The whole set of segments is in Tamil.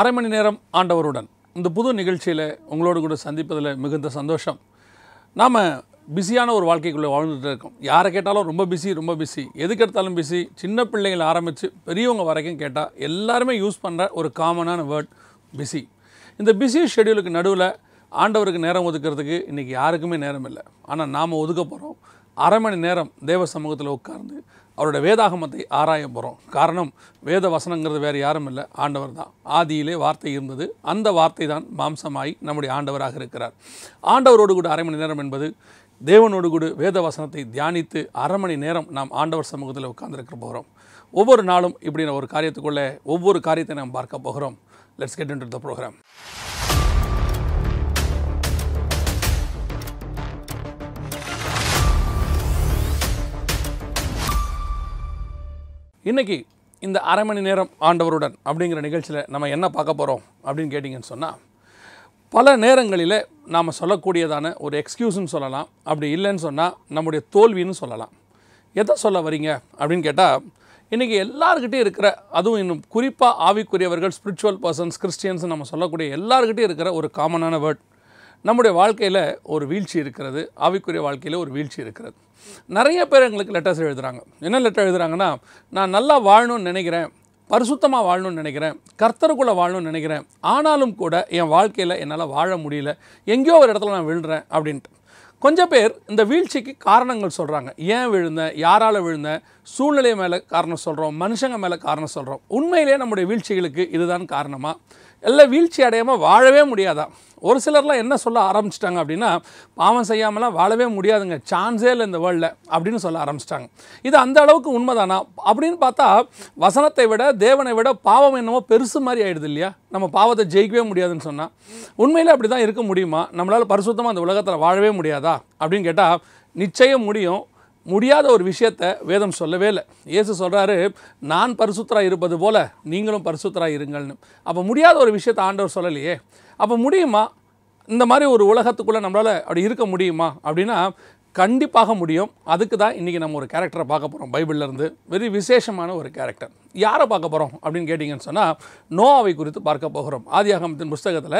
அரை மணி நேரம் ஆண்டவருடன் இந்த புது நிகழ்ச்சியில் உங்களோடு கூட சந்திப்பதில் மிகுந்த சந்தோஷம் நாம் பிஸியான ஒரு வாழ்க்கைக்குள்ளே வாழ்ந்துட்டு இருக்கோம் யாரை கேட்டாலும் ரொம்ப பிஸி ரொம்ப பிஸி எதுக்கு எடுத்தாலும் பிஸி சின்ன பிள்ளைங்களை ஆரம்பித்து பெரியவங்க வரைக்கும் கேட்டால் எல்லாருமே யூஸ் பண்ணுற ஒரு காமனான வேர்ட் பிஸி இந்த பிஸி ஷெடியூலுக்கு நடுவில் ஆண்டவருக்கு நேரம் ஒதுக்கிறதுக்கு இன்றைக்கி யாருக்குமே நேரம் இல்லை ஆனால் நாம் ஒதுக்க போகிறோம் அரை மணி நேரம் தேவ சமூகத்தில் உட்கார்ந்து அவரோட வேதாகமத்தை ஆராய போகிறோம் காரணம் வேத வசனங்கிறது வேறு யாரும் இல்லை ஆண்டவர் தான் ஆதியிலே வார்த்தை இருந்தது அந்த வார்த்தை தான் மாம்சமாய் நம்முடைய ஆண்டவராக இருக்கிறார் ஆண்டவரோடு கூட அரை மணி நேரம் என்பது தேவனோடு கூட வேத வசனத்தை தியானித்து அரை மணி நேரம் நாம் ஆண்டவர் சமூகத்தில் உட்கார்ந்துருக்க போகிறோம் ஒவ்வொரு நாளும் இப்படி ஒரு காரியத்துக்குள்ளே ஒவ்வொரு காரியத்தை நாம் பார்க்க போகிறோம் let's get into the programme இன்றைக்கி இந்த அரை மணி நேரம் ஆண்டவருடன் அப்படிங்கிற நிகழ்ச்சியில் நம்ம என்ன பார்க்க போகிறோம் அப்படின்னு கேட்டிங்கன்னு சொன்னால் பல நேரங்களில் நாம் சொல்லக்கூடியதான ஒரு எக்ஸ்கியூஸ்னு சொல்லலாம் அப்படி இல்லைன்னு சொன்னால் நம்முடைய தோல்வின்னு சொல்லலாம் எதை சொல்ல வரீங்க அப்படின்னு கேட்டால் இன்றைக்கி எல்லாருக்கிட்டே இருக்கிற அதுவும் இன்னும் குறிப்பாக ஆவிக்குரியவர்கள் ஸ்பிரிச்சுவல் பர்சன்ஸ் கிறிஸ்டியன்ஸ் நம்ம சொல்லக்கூடிய எல்லாருக்கிட்டையும் இருக்கிற ஒரு காமனான வேர்ட் நம்முடைய வாழ்க்கையில் ஒரு வீழ்ச்சி இருக்கிறது ஆவிக்குரிய வாழ்க்கையில் ஒரு வீழ்ச்சி இருக்கிறது நிறைய பேர் எங்களுக்கு லெட்டர்ஸ் எழுதுகிறாங்க என்ன லெட்டர் எழுதுகிறாங்கன்னா நான் நல்லா வாழணும்னு நினைக்கிறேன் பரிசுத்தமாக வாழணும்னு நினைக்கிறேன் கர்த்தருக்குள்ளே வாழணும்னு நினைக்கிறேன் ஆனாலும் கூட என் வாழ்க்கையில் என்னால் வாழ முடியல எங்கேயோ ஒரு இடத்துல நான் விழுறேன் அப்படின்ட்டு கொஞ்சம் பேர் இந்த வீழ்ச்சிக்கு காரணங்கள் சொல்கிறாங்க ஏன் விழுந்தேன் யாரால் விழுந்தேன் சூழ்நிலை மேலே காரணம் சொல்கிறோம் மனுஷங்க மேலே காரணம் சொல்கிறோம் உண்மையிலே நம்முடைய வீழ்ச்சிகளுக்கு இதுதான் காரணமாக எல்லாம் வீழ்ச்சி அடையாமல் வாழவே முடியாதான் ஒரு சிலர்லாம் என்ன சொல்ல ஆரம்பிச்சிட்டாங்க அப்படின்னா பாவம் செய்யாமலாம் வாழவே முடியாதுங்க சான்ஸே இல்லை இந்த வேர்ல்டில் அப்படின்னு சொல்ல ஆரம்பிச்சிட்டாங்க இது அந்த அளவுக்கு உண்மைதானா அப்படின்னு பார்த்தா வசனத்தை விட தேவனை விட பாவம் என்னமோ பெருசு மாதிரி ஆகிடுது இல்லையா நம்ம பாவத்தை ஜெயிக்கவே முடியாதுன்னு சொன்னால் உண்மையில் அப்படி தான் இருக்க முடியுமா நம்மளால் பரிசுத்தமாக அந்த உலகத்தில் வாழவே முடியாதா அப்படின்னு கேட்டால் நிச்சயம் முடியும் முடியாத ஒரு விஷயத்தை வேதம் சொல்லவே இல்லை ஏசு சொல்கிறாரு நான் பரிசுத்தராக இருப்பது போல் நீங்களும் பரிசுத்தராக இருங்கள்னு அப்போ முடியாத ஒரு விஷயத்தை ஆண்டவர் சொல்லலையே அப்போ முடியுமா இந்த மாதிரி ஒரு உலகத்துக்குள்ளே நம்மளால் அப்படி இருக்க முடியுமா அப்படின்னா கண்டிப்பாக முடியும் அதுக்கு தான் இன்றைக்கி நம்ம ஒரு கேரக்டரை பார்க்க போகிறோம் பைபிளிலேருந்து வெரி விசேஷமான ஒரு கேரக்டர் யாரை பார்க்க போகிறோம் அப்படின்னு கேட்டிங்கன்னு சொன்னால் நோவாவை குறித்து பார்க்க போகிறோம் ஆதியாகமத்தின் புஸ்தகத்தில்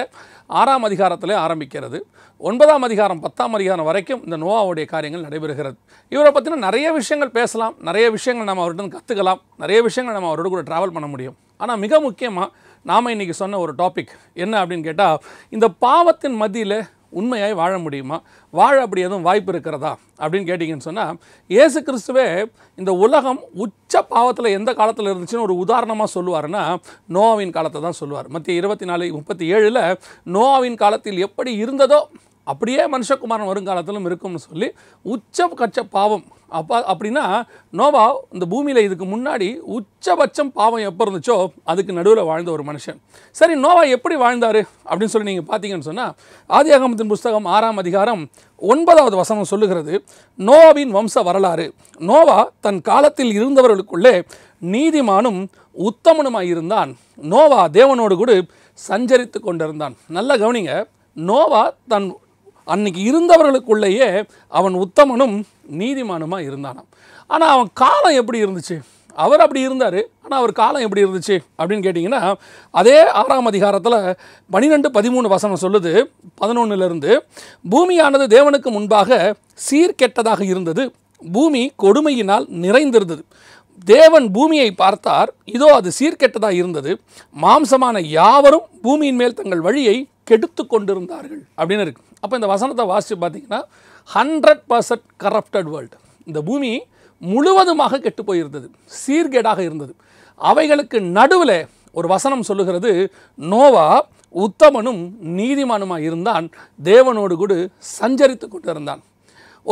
ஆறாம் அதிகாரத்தில் ஆரம்பிக்கிறது ஒன்பதாம் அதிகாரம் பத்தாம் அதிகாரம் வரைக்கும் இந்த நோவாவுடைய காரியங்கள் நடைபெறுகிறது இவரை பற்றின நிறைய விஷயங்கள் பேசலாம் நிறைய விஷயங்கள் நம்ம அவர்கிட்ட கற்றுக்கலாம் நிறைய விஷயங்கள் நம்ம அவரோட கூட ட்ராவல் பண்ண முடியும் ஆனால் மிக முக்கியமாக நாம் இன்றைக்கி சொன்ன ஒரு டாபிக் என்ன அப்படின்னு கேட்டால் இந்த பாவத்தின் மத்தியில் உண்மையாய் வாழ முடியுமா வாழ அப்படி எதுவும் வாய்ப்பு இருக்கிறதா அப்படின்னு கேட்டிங்கன்னு சொன்னால் ஏசு கிறிஸ்துவே இந்த உலகம் உச்ச பாவத்தில் எந்த காலத்தில் இருந்துச்சுன்னு ஒரு உதாரணமாக சொல்லுவார்னா நோவாவின் காலத்தை தான் சொல்லுவார் மத்திய இருபத்தி நாலு முப்பத்தி ஏழில் நோவாவின் காலத்தில் எப்படி இருந்ததோ அப்படியே மனுஷகுமாரன் வருங்காலத்திலும் இருக்கும்னு சொல்லி உச்ச கச்ச பாவம் அப்போ அப்படின்னா நோவா இந்த பூமியில் இதுக்கு முன்னாடி உச்சபட்சம் பாவம் எப்போ இருந்துச்சோ அதுக்கு நடுவில் வாழ்ந்த ஒரு மனுஷன் சரி நோவா எப்படி வாழ்ந்தார் அப்படின்னு சொல்லி நீங்கள் பார்த்தீங்கன்னு சொன்னால் ஆதியாகமத்தின் புஸ்தகம் ஆறாம் அதிகாரம் ஒன்பதாவது வசனம் சொல்லுகிறது நோவாவின் வம்ச வரலாறு நோவா தன் காலத்தில் இருந்தவர்களுக்குள்ளே நீதிமானும் உத்தமனுமாய் இருந்தான் நோவா தேவனோடு கூட சஞ்சரித்து கொண்டிருந்தான் நல்லா கவனிங்க நோவா தன் அன்னைக்கு இருந்தவர்களுக்குள்ளேயே அவன் உத்தமனும் நீதிமானுமா இருந்தானாம் ஆனால் அவன் காலம் எப்படி இருந்துச்சு அவர் அப்படி இருந்தார் ஆனால் அவர் காலம் எப்படி இருந்துச்சு அப்படின்னு கேட்டிங்கன்னா அதே ஆறாம் அதிகாரத்தில் பனிரெண்டு பதிமூணு வசனம் சொல்லுது பதினொன்றுலேருந்து பூமியானது தேவனுக்கு முன்பாக சீர்கெட்டதாக இருந்தது பூமி கொடுமையினால் நிறைந்திருந்தது தேவன் பூமியை பார்த்தார் இதோ அது சீர்கெட்டதாக இருந்தது மாம்சமான யாவரும் பூமியின் மேல் தங்கள் வழியை கெடுத்து கொண்டிருந்தார்கள் அப்படின்னு இருக்குது அப்போ இந்த வசனத்தை வாசித்து பார்த்தீங்கன்னா ஹண்ட்ரட் பர்சன்ட் கரப்டட் வேர்ல்டு இந்த பூமி முழுவதுமாக கெட்டு போயிருந்தது சீர்கேடாக இருந்தது அவைகளுக்கு நடுவில் ஒரு வசனம் சொல்லுகிறது நோவா உத்தமனும் நீதிமானுமாக இருந்தான் தேவனோடு கூட சஞ்சரித்து கொண்டிருந்தான்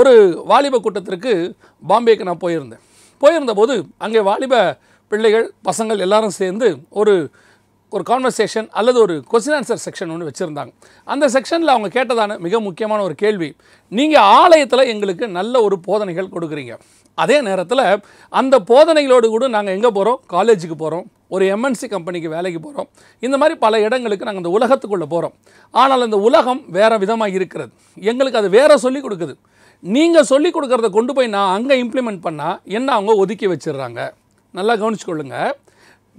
ஒரு வாலிப கூட்டத்திற்கு பாம்பேக்கு நான் போயிருந்தேன் போயிருந்தபோது அங்கே வாலிப பிள்ளைகள் பசங்கள் எல்லாரும் சேர்ந்து ஒரு ஒரு கான்வர்சேஷன் அல்லது ஒரு கொஸ்டின் ஆன்சர் செக்ஷன் ஒன்று வச்சுருந்தாங்க அந்த செக்ஷனில் அவங்க கேட்டதான மிக முக்கியமான ஒரு கேள்வி நீங்கள் ஆலயத்தில் எங்களுக்கு நல்ல ஒரு போதனைகள் கொடுக்குறீங்க அதே நேரத்தில் அந்த போதனைகளோடு கூட நாங்கள் எங்கே போகிறோம் காலேஜுக்கு போகிறோம் ஒரு எம்என்சி கம்பெனிக்கு வேலைக்கு போகிறோம் இந்த மாதிரி பல இடங்களுக்கு நாங்கள் இந்த உலகத்துக்குள்ளே போகிறோம் ஆனால் அந்த உலகம் வேறு விதமாக இருக்கிறது எங்களுக்கு அது வேறு சொல்லிக் கொடுக்குது நீங்கள் சொல்லிக் கொடுக்குறத கொண்டு போய் நான் அங்கே இம்ப்ளிமெண்ட் பண்ணால் என்ன அவங்க ஒதுக்கி வச்சிடுறாங்க நல்லா கவனிச்சு கொள்ளுங்கள்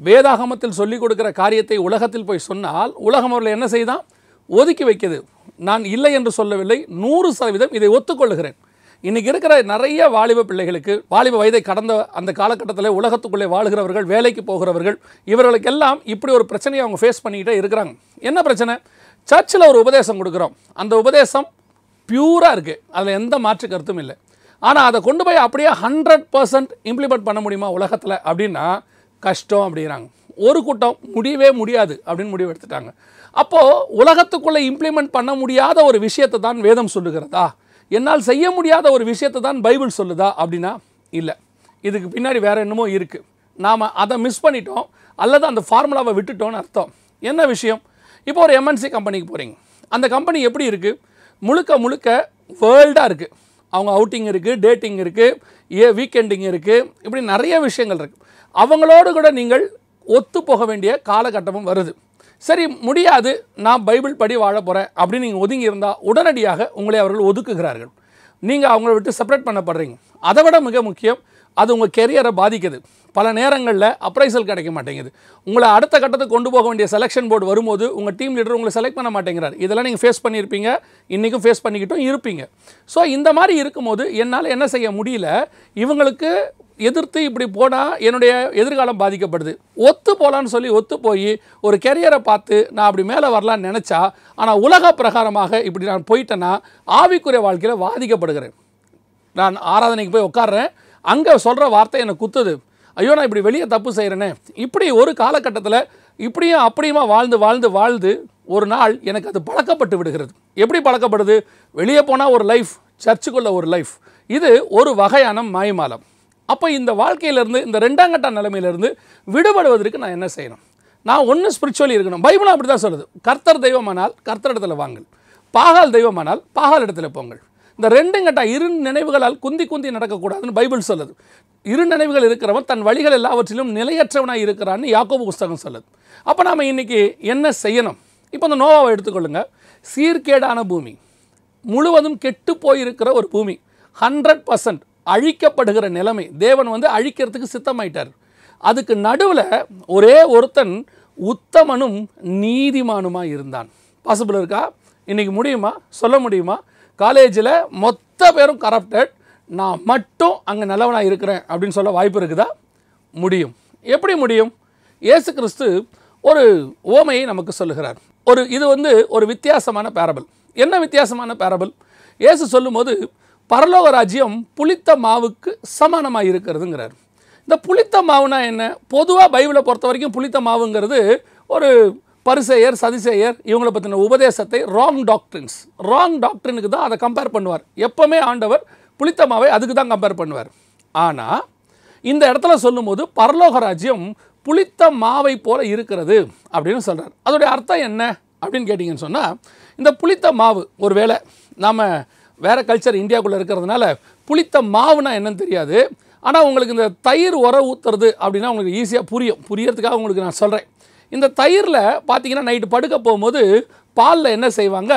வேதாகமத்தில் சொல்லிக் கொடுக்குற காரியத்தை உலகத்தில் போய் சொன்னால் உலகம் அவர்கள் என்ன செய்தான் ஒதுக்கி வைக்கிறது நான் இல்லை என்று சொல்லவில்லை நூறு சதவீதம் இதை ஒத்துக்கொள்ளுகிறேன் இன்றைக்கி இருக்கிற நிறைய வாலிப பிள்ளைகளுக்கு வாலிப வயதை கடந்த அந்த காலகட்டத்தில் உலகத்துக்குள்ளே வாழ்கிறவர்கள் வேலைக்கு போகிறவர்கள் இவர்களுக்கெல்லாம் இப்படி ஒரு பிரச்சனையை அவங்க ஃபேஸ் பண்ணிக்கிட்டே இருக்கிறாங்க என்ன பிரச்சனை சர்ச்சில் ஒரு உபதேசம் கொடுக்குறோம் அந்த உபதேசம் பியூராக இருக்குது அதில் எந்த மாற்று கருத்தும் இல்லை ஆனால் அதை கொண்டு போய் அப்படியே ஹண்ட்ரட் பர்சன்ட் இம்ப்ளிமெண்ட் பண்ண முடியுமா உலகத்தில் அப்படின்னா கஷ்டம் அப்படிங்கிறாங்க ஒரு கூட்டம் முடியவே முடியாது அப்படின்னு முடிவு எடுத்துட்டாங்க அப்போது உலகத்துக்குள்ளே இம்ப்ளிமெண்ட் பண்ண முடியாத ஒரு விஷயத்தை தான் வேதம் சொல்லுகிறதா என்னால் செய்ய முடியாத ஒரு விஷயத்தை தான் பைபிள் சொல்லுதா அப்படின்னா இல்லை இதுக்கு பின்னாடி வேறு என்னமோ இருக்குது நாம் அதை மிஸ் பண்ணிட்டோம் அல்லது அந்த ஃபார்முலாவை விட்டுட்டோம்னு அர்த்தம் என்ன விஷயம் இப்போ ஒரு எம்என்சி கம்பெனிக்கு போகிறீங்க அந்த கம்பெனி எப்படி இருக்குது முழுக்க முழுக்க வேர்ல்டாக இருக்குது அவங்க அவுட்டிங் இருக்குது டேட்டிங் இருக்குது ஏ வீக்கெண்டிங் இருக்குது இப்படி நிறைய விஷயங்கள் இருக்குது அவங்களோடு கூட நீங்கள் ஒத்து போக வேண்டிய காலகட்டமும் வருது சரி முடியாது நான் பைபிள் படி வாழ போகிறேன் அப்படின்னு நீங்கள் ஒதுங்கி இருந்தால் உடனடியாக உங்களை அவர்கள் ஒதுக்குகிறார்கள் நீங்கள் அவங்கள விட்டு செப்பரேட் பண்ணப்படுறீங்க அதை விட மிக முக்கியம் அது உங்கள் கெரியரை பாதிக்குது பல நேரங்களில் அப்ரைசல் கிடைக்க மாட்டேங்குது உங்களை அடுத்த கட்டத்துக்கு கொண்டு போக வேண்டிய செலெக்ஷன் போர்டு வரும்போது உங்கள் டீம் லீடர் உங்களை செலக்ட் பண்ண மாட்டேங்கிறார் இதெல்லாம் நீங்கள் ஃபேஸ் பண்ணியிருப்பீங்க இன்றைக்கும் ஃபேஸ் பண்ணிக்கிட்டும் இருப்பீங்க ஸோ இந்த மாதிரி இருக்கும்போது என்னால் என்ன செய்ய முடியல இவங்களுக்கு எதிர்த்து இப்படி போனால் என்னுடைய எதிர்காலம் பாதிக்கப்படுது ஒத்து போகலான்னு சொல்லி ஒத்து போய் ஒரு கெரியரை பார்த்து நான் அப்படி மேலே வரலான்னு நினச்சா ஆனால் உலக பிரகாரமாக இப்படி நான் போயிட்டேன்னா ஆவிக்குரிய வாழ்க்கையில் பாதிக்கப்படுகிறேன் நான் ஆராதனைக்கு போய் உட்காடுறேன் அங்கே சொல்கிற வார்த்தை என்னை குத்துது ஐயோ நான் இப்படி வெளியே தப்பு செய்கிறேனே இப்படி ஒரு காலகட்டத்தில் இப்படியும் அப்படியுமா வாழ்ந்து வாழ்ந்து வாழ்ந்து ஒரு நாள் எனக்கு அது பழக்கப்பட்டு விடுகிறது எப்படி பழக்கப்படுது வெளியே போனால் ஒரு லைஃப் சர்ச்சுக்குள்ளே ஒரு லைஃப் இது ஒரு வகையான மாயமாலம் அப்போ இந்த வாழ்க்கையிலேருந்து இந்த ரெண்டாம் கட்ட நிலைமையிலேருந்து விடுபடுவதற்கு நான் என்ன செய்யணும் நான் ஒன்று ஸ்பிரிச்சுவலி இருக்கணும் பைபிள் அப்படி தான் சொல்லுது கர்த்தர் தெய்வமானால் கர்த்தர் இடத்துல வாங்கள் பாகால் தெய்வமானால் பாகால் இடத்துல போங்கள் இந்த ரெண்டும் கட்டா இரு நினைவுகளால் குந்தி குந்தி நடக்கக்கூடாதுன்னு பைபிள் சொல்லுது இரு நினைவுகள் இருக்கிறவன் தன் வழிகள் எல்லாவற்றிலும் நிலையற்றவனாக இருக்கிறான்னு யாக்கோபு புஸ்தகம் சொல்லுது அப்போ நாம் இன்றைக்கி என்ன செய்யணும் இப்போ இந்த நோவாவை எடுத்துக்கொள்ளுங்க சீர்கேடான பூமி முழுவதும் கெட்டு போயிருக்கிற ஒரு பூமி ஹண்ட்ரட் பர்சன்ட் அழிக்கப்படுகிற நிலைமை தேவன் வந்து அழிக்கிறதுக்கு சித்தமாயிட்டார் அதுக்கு நடுவில் ஒரே ஒருத்தன் உத்தமனும் நீதிமானுமாக இருந்தான் பாசிபிள் இருக்கா இன்றைக்கி முடியுமா சொல்ல முடியுமா காலேஜில் மொத்த பேரும் கரப்டட் நான் மட்டும் அங்கே நல்லவனாக இருக்கிறேன் அப்படின்னு சொல்ல வாய்ப்பு இருக்குதா முடியும் எப்படி முடியும் இயேசு கிறிஸ்து ஒரு ஓமையை நமக்கு சொல்லுகிறார் ஒரு இது வந்து ஒரு வித்தியாசமான பேரபிள் என்ன வித்தியாசமான பேரபிள் இயேசு சொல்லும்போது பரலோக ராஜ்யம் புளித்த மாவுக்கு சமானமாக இருக்கிறதுங்கிறார் இந்த புளித்த மாவுனா என்ன பொதுவாக பைபிளை பொறுத்த வரைக்கும் புளித்த மாவுங்கிறது ஒரு பரிசெயர் சதிசெயர் இவங்களை பற்றின உபதேசத்தை ராங் டாக்ட்ரின்ஸ் ராங் டாக்ட்ரினுக்கு தான் அதை கம்பேர் பண்ணுவார் எப்போவுமே ஆண்டவர் புளித்த மாவை அதுக்கு தான் கம்பேர் பண்ணுவார் ஆனால் இந்த இடத்துல சொல்லும்போது பரலோக ராஜ்யம் புளித்த மாவை போல இருக்கிறது அப்படின்னு சொல்கிறார் அதோடைய அர்த்தம் என்ன அப்படின்னு கேட்டிங்கன்னு சொன்னால் இந்த புளித்த மாவு ஒரு வேளை நாம் வேறு கல்ச்சர் இந்தியாவுக்குள்ளே இருக்கிறதுனால புளித்த மாவுனா என்னன்னு தெரியாது ஆனால் உங்களுக்கு இந்த தயிர் உர ஊற்றுறது அப்படின்னா உங்களுக்கு ஈஸியாக புரியும் புரியறதுக்காக உங்களுக்கு நான் சொல்கிறேன் இந்த தயிரில் பார்த்தீங்கன்னா நைட்டு படுக்க போகும்போது பாலில் என்ன செய்வாங்க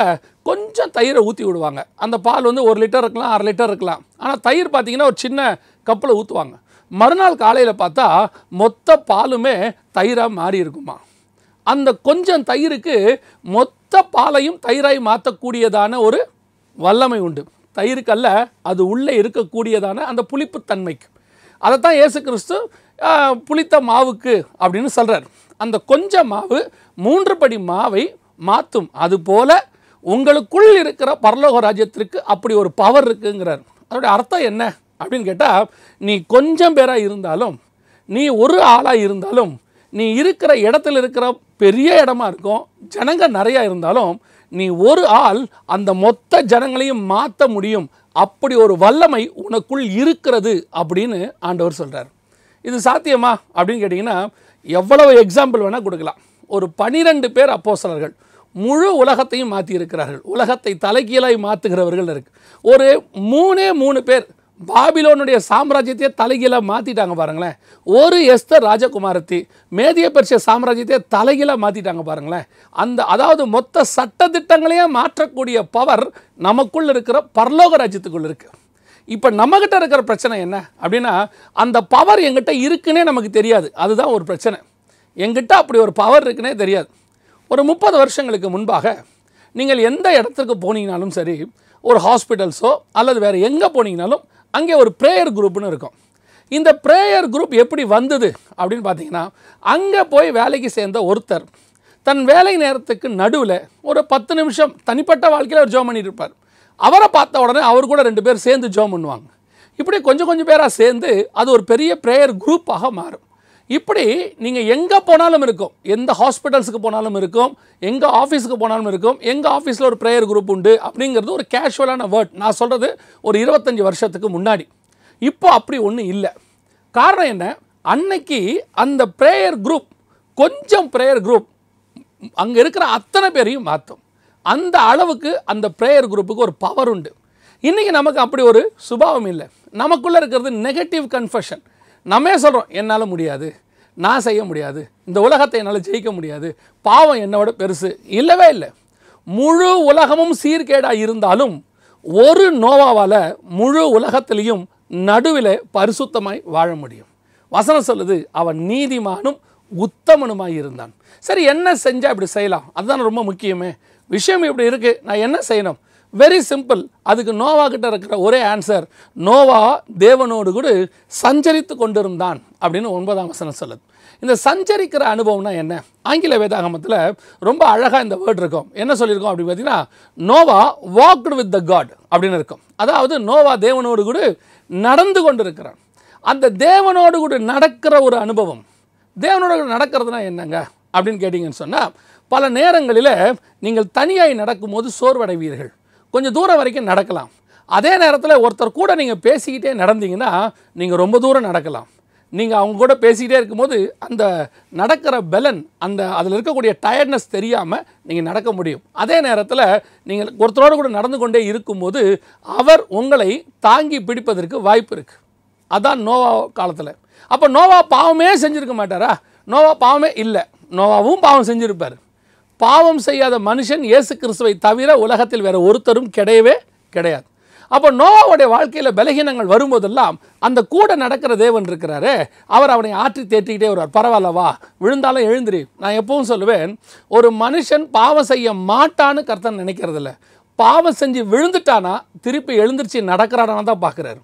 கொஞ்சம் தயிரை ஊற்றி விடுவாங்க அந்த பால் வந்து ஒரு லிட்டர் இருக்கலாம் அரை லிட்டர் இருக்கலாம் ஆனால் தயிர் பார்த்திங்கன்னா ஒரு சின்ன கப்பில் ஊற்றுவாங்க மறுநாள் காலையில் பார்த்தா மொத்த பாலுமே தயிராக மாறி இருக்குமா அந்த கொஞ்சம் தயிருக்கு மொத்த பாலையும் தயிராகி மாற்றக்கூடியதான ஒரு வல்லமை உண்டு தயிருக்கு அல்ல அது உள்ளே இருக்கக்கூடியதான அந்த புளிப்புத்தன்மைக்கு அதை தான் ஏசு கிறிஸ்து புளித்த மாவுக்கு அப்படின்னு சொல்கிறார் அந்த கொஞ்ச மாவு மூன்று படி மாவை மாற்றும் அதுபோல் உங்களுக்குள் இருக்கிற பரலோக ராஜ்யத்திற்கு அப்படி ஒரு பவர் இருக்குங்கிறார் அதோடைய அர்த்தம் என்ன அப்படின்னு கேட்டால் நீ கொஞ்சம் பேராக இருந்தாலும் நீ ஒரு ஆளாக இருந்தாலும் நீ இருக்கிற இடத்துல இருக்கிற பெரிய இடமா இருக்கும் ஜனங்கள் நிறையா இருந்தாலும் நீ ஒரு ஆள் அந்த மொத்த ஜனங்களையும் மாற்ற முடியும் அப்படி ஒரு வல்லமை உனக்குள் இருக்கிறது அப்படின்னு ஆண்டவர் சொல்கிறார் இது சாத்தியமா அப்படின்னு கேட்டிங்கன்னா எவ்வளவு எக்ஸாம்பிள் வேணால் கொடுக்கலாம் ஒரு பனிரெண்டு பேர் அப்போசலர்கள் முழு உலகத்தையும் மாற்றி இருக்கிறார்கள் உலகத்தை தலைகீழாய் மாற்றுகிறவர்கள் இருக்குது ஒரு மூணே மூணு பேர் பாபிலோனுடைய சாம்ராஜ்யத்தையே தலைகீழாக மாற்றிட்டாங்க பாருங்களேன் ஒரு எஸ்தர் ராஜகுமாரத்தி மேதிய பெர்ஷிய சாம்ராஜ்யத்தையே தலைகீழாக மாற்றிட்டாங்க பாருங்களேன் அந்த அதாவது மொத்த சட்ட திட்டங்களையே மாற்றக்கூடிய பவர் நமக்குள்ள இருக்கிற பரலோக ராஜ்யத்துக்குள் இருக்குது இப்போ நம்மக்கிட்ட இருக்கிற பிரச்சனை என்ன அப்படின்னா அந்த பவர் எங்கிட்ட இருக்குன்னே நமக்கு தெரியாது அதுதான் ஒரு பிரச்சனை எங்கிட்ட அப்படி ஒரு பவர் இருக்குன்னே தெரியாது ஒரு முப்பது வருஷங்களுக்கு முன்பாக நீங்கள் எந்த இடத்துக்கு போனீங்கனாலும் சரி ஒரு ஹாஸ்பிட்டல்ஸோ அல்லது வேறு எங்கே போனீங்கனாலும் அங்கே ஒரு ப்ரேயர் குரூப்னு இருக்கும் இந்த ப்ரேயர் குரூப் எப்படி வந்தது அப்படின்னு பார்த்தீங்கன்னா அங்கே போய் வேலைக்கு சேர்ந்த ஒருத்தர் தன் வேலை நேரத்துக்கு நடுவில் ஒரு பத்து நிமிஷம் தனிப்பட்ட வாழ்க்கையில் அவர் ஜோம் பண்ணிட்டு இருப்பார் அவரை பார்த்த உடனே அவர் கூட ரெண்டு பேர் சேர்ந்து ஜோம் பண்ணுவாங்க இப்படி கொஞ்சம் கொஞ்சம் பேராக சேர்ந்து அது ஒரு பெரிய ப்ரேயர் குரூப்பாக மாறும் இப்படி நீங்கள் எங்கே போனாலும் இருக்கும் எந்த ஹாஸ்பிட்டல்ஸுக்கு போனாலும் இருக்கும் எங்கள் ஆஃபீஸுக்கு போனாலும் இருக்கும் எங்கள் ஆஃபீஸில் ஒரு ப்ரேயர் குரூப் உண்டு அப்படிங்கிறது ஒரு கேஷுவலான வேர்ட் நான் சொல்கிறது ஒரு இருபத்தஞ்சி வருஷத்துக்கு முன்னாடி இப்போ அப்படி ஒன்றும் இல்லை காரணம் என்ன அன்னைக்கு அந்த ப்ரேயர் குரூப் கொஞ்சம் ப்ரேயர் குரூப் அங்கே இருக்கிற அத்தனை பேரையும் மாற்றும் அந்த அளவுக்கு அந்த ப்ரேயர் குரூப்புக்கு ஒரு பவர் உண்டு இன்றைக்கி நமக்கு அப்படி ஒரு சுபாவம் இல்லை நமக்குள்ளே இருக்கிறது நெகட்டிவ் கன்ஃபஷன் நம்ம சொல்கிறோம் என்னால் முடியாது நான் செய்ய முடியாது இந்த உலகத்தை என்னால் ஜெயிக்க முடியாது பாவம் என்னோட பெருசு இல்லவே இல்லை முழு உலகமும் சீர்கேடாக இருந்தாலும் ஒரு நோவாவால் முழு உலகத்திலையும் நடுவில் பரிசுத்தமாய் வாழ முடியும் வசனம் சொல்லுது அவன் நீதிமானும் உத்தமனுமாய் இருந்தான் சரி என்ன செஞ்சால் இப்படி செய்யலாம் அதுதான் ரொம்ப முக்கியமே விஷயம் இப்படி இருக்குது நான் என்ன செய்யணும் வெரி சிம்பிள் அதுக்கு நோவா கிட்ட இருக்கிற ஒரே ஆன்சர் நோவா தேவனோடு கூட சஞ்சரித்து கொண்டிருந்தான் அப்படின்னு ஒன்பதாம் வசனம் சொல்லுது இந்த சஞ்சரிக்கிற அனுபவம்னா என்ன ஆங்கில வேதாகமத்தில் ரொம்ப அழகாக இந்த வேர்டு இருக்கும் என்ன சொல்லியிருக்கோம் அப்படின்னு பார்த்தீங்கன்னா Noah walked with the God அப்படின்னு இருக்கும் அதாவது நோவா தேவனோடு கூட நடந்து கொண்டு இருக்கிறான் அந்த தேவனோடு கூட நடக்கிற ஒரு அனுபவம் தேவனோடு கூட நடக்கிறதுனா என்னங்க அப்படின்னு கேட்டிங்கன்னு சொன்னால் பல நேரங்களில் நீங்கள் தனியாய் நடக்கும்போது சோர்வடைவீர்கள் கொஞ்சம் தூரம் வரைக்கும் நடக்கலாம் அதே நேரத்தில் ஒருத்தர் கூட நீங்கள் பேசிக்கிட்டே நடந்தீங்கன்னா நீங்கள் ரொம்ப தூரம் நடக்கலாம் நீங்கள் அவங்க கூட பேசிக்கிட்டே இருக்கும்போது அந்த நடக்கிற பெலன் அந்த அதில் இருக்கக்கூடிய டயர்ட்னஸ் தெரியாமல் நீங்கள் நடக்க முடியும் அதே நேரத்தில் நீங்கள் ஒருத்தரோடு கூட நடந்து கொண்டே இருக்கும்போது அவர் உங்களை தாங்கி பிடிப்பதற்கு வாய்ப்பு இருக்குது அதுதான் நோவா காலத்தில் அப்போ நோவா பாவமே செஞ்சுருக்க மாட்டாரா நோவா பாவமே இல்லை நோவாவும் பாவம் செஞ்சுருப்பார் பாவம் செய்யாத மனுஷன் இயேசு கிறிஸ்துவை தவிர உலகத்தில் வேறு ஒருத்தரும் கிடையவே கிடையாது அப்போ நோவாவுடைய வாழ்க்கையில் பலகீனங்கள் வரும்போதெல்லாம் அந்த கூட நடக்கிற தேவன் இருக்கிறாரு அவர் அவனை ஆற்றி தேற்றிக்கிட்டே வருவார் பரவாயில்லவா விழுந்தாலும் எழுந்திரி நான் எப்பவும் சொல்லுவேன் ஒரு மனுஷன் பாவம் செய்ய மாட்டான்னு கர்த்தன் நினைக்கிறதில்ல பாவம் செஞ்சு விழுந்துட்டானா திருப்பி எழுந்திரிச்சு நடக்கிறானா தான் பார்க்குறாரு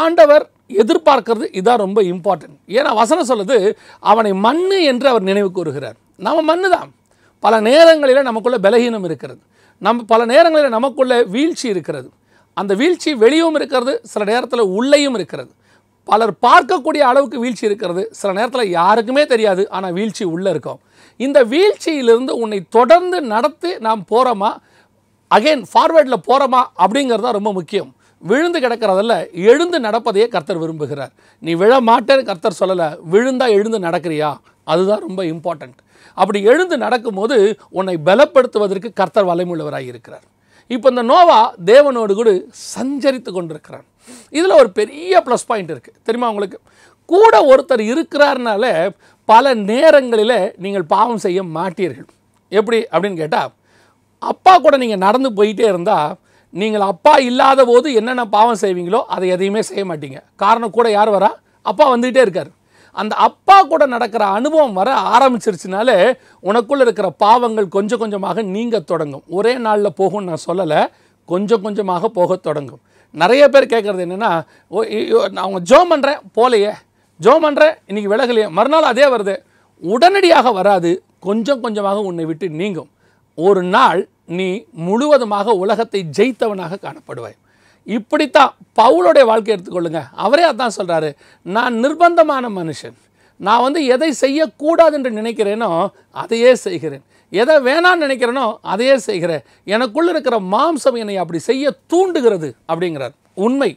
ஆண்டவர் எதிர்பார்க்கறது இதான் ரொம்ப இம்பார்ட்டன்ட் ஏன்னா வசனம் சொல்லுது அவனை மண்ணு என்று அவர் நினைவு கூறுகிறார் நம்ம மண்ணு தான் பல நேரங்களில் நமக்குள்ளே பலகீனம் இருக்கிறது நம் பல நேரங்களில் நமக்குள்ளே வீழ்ச்சி இருக்கிறது அந்த வீழ்ச்சி வெளியும் இருக்கிறது சில நேரத்தில் உள்ளேயும் இருக்கிறது பலர் பார்க்கக்கூடிய அளவுக்கு வீழ்ச்சி இருக்கிறது சில நேரத்தில் யாருக்குமே தெரியாது ஆனால் வீழ்ச்சி உள்ளே இருக்கும் இந்த வீழ்ச்சியிலிருந்து உன்னை தொடர்ந்து நடத்தி நாம் போகிறோமா அகெயின் ஃபார்வேர்டில் போகிறோமா அப்படிங்கிறது தான் ரொம்ப முக்கியம் விழுந்து கிடக்கிறதல்ல எழுந்து நடப்பதையே கர்த்தர் விரும்புகிறார் நீ விழ மாட்டேன்னு கர்த்தர் சொல்லலை விழுந்தால் எழுந்து நடக்கிறியா அதுதான் ரொம்ப இம்பார்ட்டண்ட் அப்படி எழுந்து நடக்கும்போது உன்னை பலப்படுத்துவதற்கு கர்த்தர் வலைமுள்ளவராக இருக்கிறார் இப்போ இந்த நோவா தேவனோடு கூட சஞ்சரித்து கொண்டிருக்கிறான் இதில் ஒரு பெரிய ப்ளஸ் பாயிண்ட் இருக்குது தெரியுமா உங்களுக்கு கூட ஒருத்தர் இருக்கிறாருனால பல நேரங்களில் நீங்கள் பாவம் செய்ய மாட்டீர்கள் எப்படி அப்படின்னு கேட்டால் அப்பா கூட நீங்கள் நடந்து போயிட்டே இருந்தால் நீங்கள் அப்பா இல்லாத போது என்னென்ன பாவம் செய்வீங்களோ அதை எதையுமே செய்ய மாட்டீங்க காரணம் கூட யார் வரா அப்பா வந்துக்கிட்டே இருக்கார் அந்த அப்பா கூட நடக்கிற அனுபவம் வர ஆரம்பிச்சிருச்சுனாலே உனக்குள்ளே இருக்கிற பாவங்கள் கொஞ்சம் கொஞ்சமாக நீங்க தொடங்கும் ஒரே நாளில் போகும்னு நான் சொல்லலை கொஞ்சம் கொஞ்சமாக போக தொடங்கும் நிறைய பேர் கேட்குறது என்னென்னா அவங்க ஜோம் பண்ணுறேன் போலையே ஜோம் பண்ணுறேன் இன்றைக்கி விலகலையே மறுநாள் அதே வருது உடனடியாக வராது கொஞ்சம் கொஞ்சமாக உன்னை விட்டு நீங்கும் ஒரு நாள் நீ முழுவதுமாக உலகத்தை ஜெயித்தவனாக காணப்படுவாய் இப்படித்தான் பவுலோடைய வாழ்க்கை எடுத்துக்கொள்ளுங்க அவரே அதான் சொல்கிறாரு நான் நிர்பந்தமான மனுஷன் நான் வந்து எதை செய்யக்கூடாது என்று நினைக்கிறேனோ அதையே செய்கிறேன் எதை வேணான்னு நினைக்கிறேனோ அதையே செய்கிறேன் எனக்குள்ளே இருக்கிற மாம்சம் என்னை அப்படி செய்ய தூண்டுகிறது அப்படிங்கிறார் உண்மை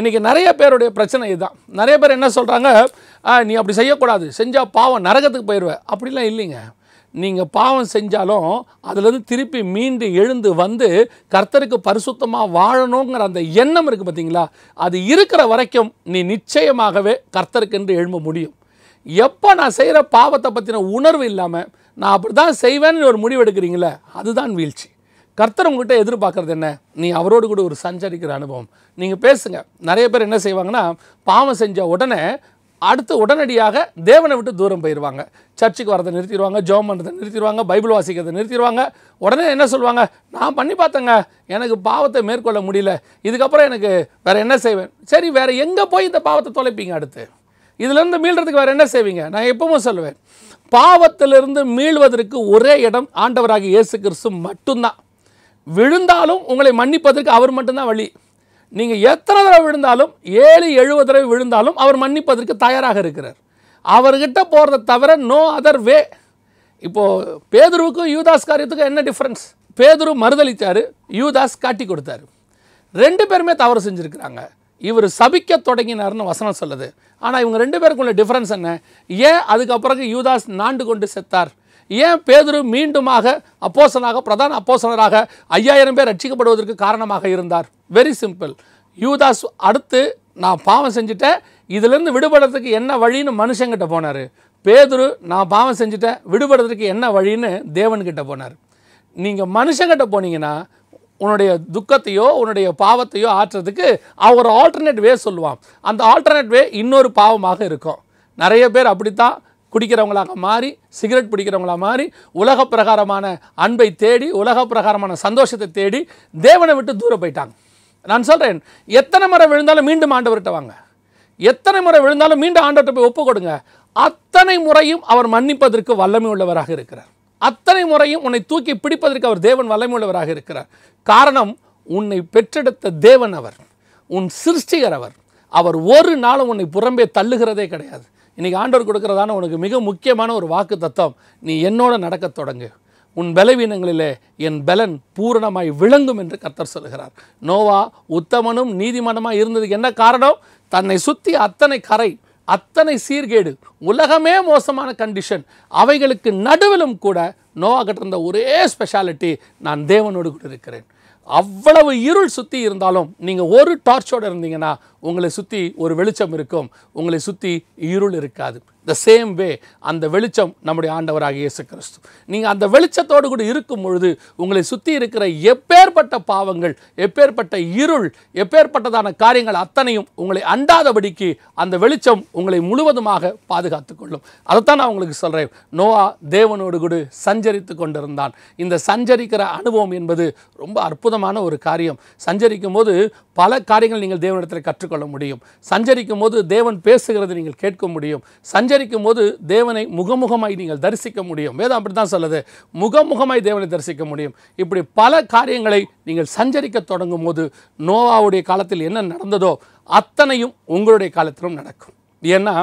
இன்றைக்கி நிறைய பேருடைய பிரச்சனை இதுதான் நிறைய பேர் என்ன சொல்கிறாங்க நீ அப்படி செய்யக்கூடாது செஞ்சால் பாவம் நரகத்துக்கு போயிடுவேன் அப்படிலாம் இல்லைங்க நீங்கள் பாவம் செஞ்சாலும் அதுலேருந்து திருப்பி மீண்டு எழுந்து வந்து கர்த்தருக்கு பரிசுத்தமாக வாழணுங்கிற அந்த எண்ணம் இருக்குது பார்த்தீங்களா அது இருக்கிற வரைக்கும் நீ நிச்சயமாகவே கர்த்தருக்கென்று எழும்ப முடியும் எப்போ நான் செய்கிற பாவத்தை பற்றின உணர்வு இல்லாமல் நான் அப்படி தான் செய்வேன்னு ஒரு முடிவு எடுக்கிறீங்களே அதுதான் வீழ்ச்சி கர்த்தர் உங்கள்கிட்ட எதிர்பார்க்குறது என்ன நீ அவரோடு கூட ஒரு சஞ்சரிக்கிற அனுபவம் நீங்கள் பேசுங்க நிறைய பேர் என்ன செய்வாங்கன்னா பாவம் செஞ்ச உடனே அடுத்து உடனடியாக தேவனை விட்டு தூரம் போயிடுவாங்க சர்ச்சுக்கு வரதை நிறுத்திடுவாங்க ஜோம் பண்ணுறதை நிறுத்திடுவாங்க பைபிள் வாசிக்கிறதை நிறுத்திடுவாங்க உடனே என்ன சொல்லுவாங்க நான் பண்ணி பார்த்தேங்க எனக்கு பாவத்தை மேற்கொள்ள முடியல இதுக்கப்புறம் எனக்கு வேறு என்ன செய்வேன் சரி வேறு எங்கே போய் இந்த பாவத்தை தொலைப்பீங்க அடுத்து இதிலேருந்து மீள்றதுக்கு வேறு என்ன செய்வீங்க நான் எப்பவும் சொல்லுவேன் பாவத்திலிருந்து மீள்வதற்கு ஒரே இடம் ஆண்டவராக இயேசு கிறிஸ்து மட்டும்தான் விழுந்தாலும் உங்களை மன்னிப்பதற்கு அவர் மட்டும்தான் வழி நீங்கள் எத்தனை தடவை விழுந்தாலும் ஏழு எழுபது தடவை விழுந்தாலும் அவர் மன்னிப்பதற்கு தயாராக இருக்கிறார் அவர்கிட்ட போகிறத தவிர நோ அதர் வே இப்போது பேதுருவுக்கும் யூதாஸ் காரியத்துக்கும் என்ன டிஃப்ரென்ஸ் பேதுரு மறுதளித்தார் யூதாஸ் காட்டி கொடுத்தாரு ரெண்டு பேருமே தவறு செஞ்சுருக்கிறாங்க இவர் சபிக்க தொடங்கினார்னு வசனம் சொல்லுது ஆனால் இவங்க ரெண்டு பேருக்குள்ள டிஃப்ரென்ஸ் என்ன ஏன் அதுக்கப்புறம் யூதாஸ் நாண்டு கொண்டு செத்தார் ஏன் பேதுரு மீண்டுமாக அப்போசனாக பிரதான அப்போசனராக ஐயாயிரம் பேர் ரட்சிக்கப்படுவதற்கு காரணமாக இருந்தார் வெரி சிம்பிள் யூதாஸ் அடுத்து நான் பாவம் செஞ்சுட்டேன் இதிலேருந்து விடுபடுறதுக்கு என்ன வழின்னு மனுஷங்கிட்ட போனார் பேதுரு நான் பாவம் செஞ்சுட்டேன் விடுபடுறதுக்கு என்ன வழின்னு தேவன்கிட்ட போனார் நீங்கள் மனுஷங்கிட்ட போனீங்கன்னா உன்னுடைய துக்கத்தையோ உன்னுடைய பாவத்தையோ ஆற்றுறதுக்கு அவர் ஆல்டர்னேட் வே சொல்லுவான் அந்த ஆல்டர்னேட் வே இன்னொரு பாவமாக இருக்கும் நிறைய பேர் அப்படித்தான் பிடிக்கிறவங்களாக மாறி சிகரெட் பிடிக்கிறவங்களாக மாறி உலக பிரகாரமான அன்பை தேடி உலக பிரகாரமான சந்தோஷத்தை தேடி தேவனை விட்டு தூரம் போயிட்டாங்க நான் சொல்கிறேன் எத்தனை முறை விழுந்தாலும் மீண்டும் ஆண்டவர்கிட்ட வாங்க எத்தனை முறை விழுந்தாலும் மீண்டும் ஆண்டவர்கிட்ட போய் ஒப்பு கொடுங்க அத்தனை முறையும் அவர் மன்னிப்பதற்கு வல்லமை உள்ளவராக இருக்கிறார் அத்தனை முறையும் உன்னை தூக்கி பிடிப்பதற்கு அவர் தேவன் வல்லமை உள்ளவராக இருக்கிறார் காரணம் உன்னை பெற்றெடுத்த தேவன் அவர் உன் சிருஷ்டிகர் அவர் அவர் ஒரு நாளும் உன்னை புறம்பே தள்ளுகிறதே கிடையாது இன்றைக்கி ஆண்டவர் கொடுக்குறதான உனக்கு மிக முக்கியமான ஒரு வாக்கு தத்துவம் நீ என்னோட நடக்க தொடங்கு உன் பலவீனங்களிலே என் பலன் பூரணமாய் விளங்கும் என்று கர்த்தர் சொல்கிறார் நோவா உத்தமனும் நீதிமன்றமாக இருந்ததுக்கு என்ன காரணம் தன்னை சுற்றி அத்தனை கரை அத்தனை சீர்கேடு உலகமே மோசமான கண்டிஷன் அவைகளுக்கு நடுவிலும் கூட நோவா கிட்ட இருந்த ஒரே ஸ்பெஷாலிட்டி நான் தேவனோடு கூட இருக்கிறேன் அவ்வளவு இருள் சுற்றி இருந்தாலும் நீங்கள் ஒரு டார்ச்சோடு இருந்தீங்கன்னா உங்களை சுற்றி ஒரு வெளிச்சம் இருக்கும் உங்களை சுற்றி இருள் இருக்காது த சேம் வே அந்த வெளிச்சம் நம்முடைய ஆண்டவராக இயேசு கிறிஸ்து நீங்கள் அந்த வெளிச்சத்தோடு கூட இருக்கும் பொழுது உங்களை சுற்றி இருக்கிற எப்பேற்பட்ட பாவங்கள் எப்பேற்பட்ட இருள் எப்பேற்பட்டதான காரியங்கள் அத்தனையும் உங்களை அண்டாதபடிக்கு அந்த வெளிச்சம் உங்களை முழுவதுமாக பாதுகாத்து கொள்ளும் அதைத்தான் நான் உங்களுக்கு சொல்கிறேன் நோவா தேவனோடு கூட சஞ்சரித்து கொண்டிருந்தான் இந்த சஞ்சரிக்கிற அனுபவம் என்பது ரொம்ப அற்புதமான ஒரு காரியம் சஞ்சரிக்கும் போது பல காரியங்கள் நீங்கள் தேவனிடத்தில் கற்றுக்கொள்ள முடியும் சஞ்சரிக்கும் போது தேவன் பேசுகிறது நீங்கள் கேட்க முடியும் சஞ்சரி சஞ்சரிக்கும் போது தேவனை முகமுகமாய் நீங்கள் தரிசிக்க முடியும் வேதம் அப்படி தான் சொல்லுது முகமுகமாய் தேவனை தரிசிக்க முடியும் இப்படி பல காரியங்களை நீங்கள் சஞ்சரிக்க தொடங்கும் போது நோவாவுடைய காலத்தில் என்ன நடந்ததோ அத்தனையும் உங்களுடைய காலத்திலும் நடக்கும் ஏன்னா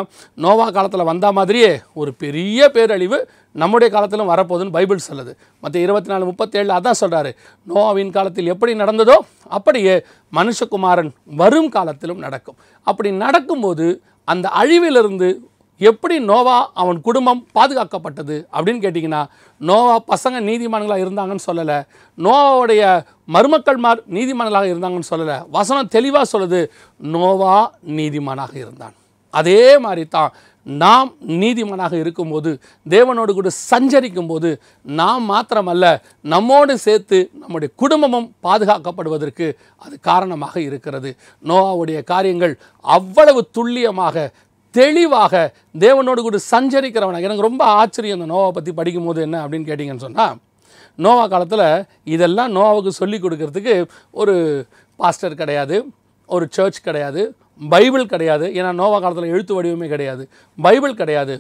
நோவா காலத்தில் வந்த மாதிரியே ஒரு பெரிய பேரழிவு நம்முடைய காலத்திலும் வரப்போகுதுன்னு பைபிள் சொல்லுது மற்ற இருபத்தி நாலு முப்பத்தேழு அதான் சொல்கிறாரு நோவாவின் காலத்தில் எப்படி நடந்ததோ அப்படியே மனுஷகுமாரன் வரும் காலத்திலும் நடக்கும் அப்படி நடக்கும்போது அந்த அழிவிலிருந்து எப்படி நோவா அவன் குடும்பம் பாதுகாக்கப்பட்டது அப்படின்னு கேட்டிங்கன்னா நோவா பசங்க நீதிமன்றங்களாக இருந்தாங்கன்னு சொல்லலை நோவாவுடைய மருமக்கள்மார் நீதிமன்றங்களாக இருந்தாங்கன்னு சொல்லலை வசனம் தெளிவாக சொல்லுது நோவா நீதிமானாக இருந்தான் அதே மாதிரி தான் நாம் நீதிமானாக இருக்கும்போது தேவனோடு கூட சஞ்சரிக்கும் போது நாம் மாத்திரமல்ல நம்மோடு சேர்த்து நம்முடைய குடும்பமும் பாதுகாக்கப்படுவதற்கு அது காரணமாக இருக்கிறது நோவாவுடைய காரியங்கள் அவ்வளவு துல்லியமாக தெளிவாக தேவனோடு கூட சஞ்சரிக்கிறவனாக எனக்கு ரொம்ப ஆச்சரியம் இந்த நோவை பற்றி படிக்கும்போது என்ன அப்படின்னு கேட்டிங்கன்னு சொன்னால் நோவா காலத்தில் இதெல்லாம் நோவாவுக்கு சொல்லிக் கொடுக்கறதுக்கு ஒரு பாஸ்டர் கிடையாது ஒரு சர்ச் கிடையாது பைபிள் கிடையாது ஏன்னா நோவா காலத்தில் எழுத்து வடிவமே கிடையாது பைபிள் கிடையாது